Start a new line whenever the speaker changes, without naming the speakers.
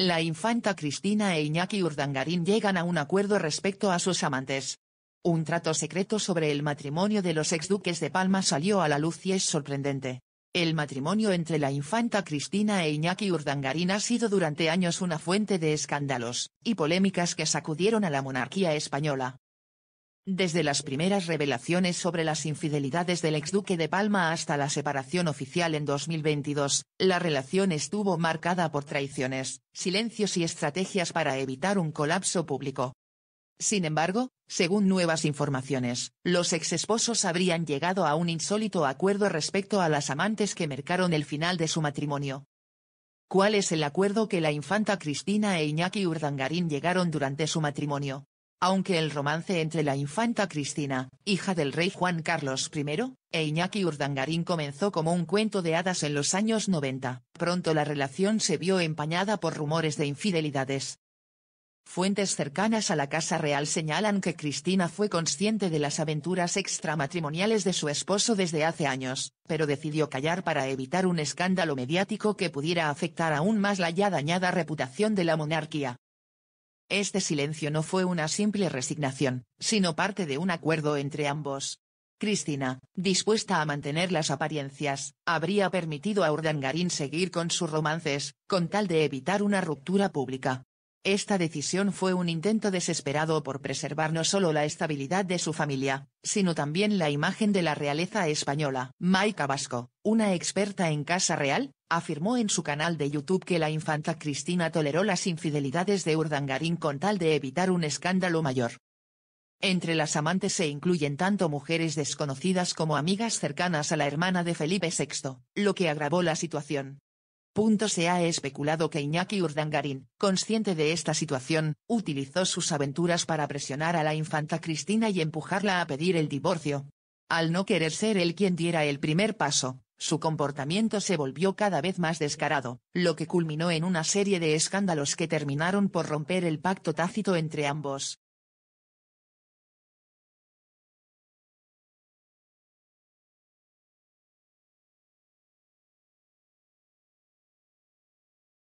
la infanta Cristina e Iñaki Urdangarín llegan a un acuerdo respecto a sus amantes. Un trato secreto sobre el matrimonio de los exduques de Palma salió a la luz y es sorprendente. El matrimonio entre la infanta Cristina e Iñaki Urdangarín ha sido durante años una fuente de escándalos y polémicas que sacudieron a la monarquía española. Desde las primeras revelaciones sobre las infidelidades del exduque de Palma hasta la separación oficial en 2022, la relación estuvo marcada por traiciones, silencios y estrategias para evitar un colapso público. Sin embargo, según nuevas informaciones, los exesposos habrían llegado a un insólito acuerdo respecto a las amantes que marcaron el final de su matrimonio. ¿Cuál es el acuerdo que la infanta Cristina e Iñaki Urdangarín llegaron durante su matrimonio? aunque el romance entre la infanta Cristina, hija del rey Juan Carlos I, e Iñaki Urdangarín comenzó como un cuento de hadas en los años 90, pronto la relación se vio empañada por rumores de infidelidades. Fuentes cercanas a la Casa Real señalan que Cristina fue consciente de las aventuras extramatrimoniales de su esposo desde hace años, pero decidió callar para evitar un escándalo mediático que pudiera afectar aún más la ya dañada reputación de la monarquía. Este silencio no fue una simple resignación, sino parte de un acuerdo entre ambos. Cristina, dispuesta a mantener las apariencias, habría permitido a Urdangarín seguir con sus romances, con tal de evitar una ruptura pública. Esta decisión fue un intento desesperado por preservar no solo la estabilidad de su familia, sino también la imagen de la realeza española. Maika Vasco, una experta en Casa Real, afirmó en su canal de YouTube que la infanta Cristina toleró las infidelidades de Urdangarín con tal de evitar un escándalo mayor. Entre las amantes se incluyen tanto mujeres desconocidas como amigas cercanas a la hermana de Felipe VI, lo que agravó la situación. Punto se ha especulado que Iñaki Urdangarín, consciente de esta situación, utilizó sus aventuras para presionar a la infanta Cristina y empujarla a pedir el divorcio. Al no querer ser él quien diera el primer paso, su comportamiento se volvió cada vez más descarado, lo que culminó en una serie de escándalos que terminaron por romper el pacto tácito entre ambos.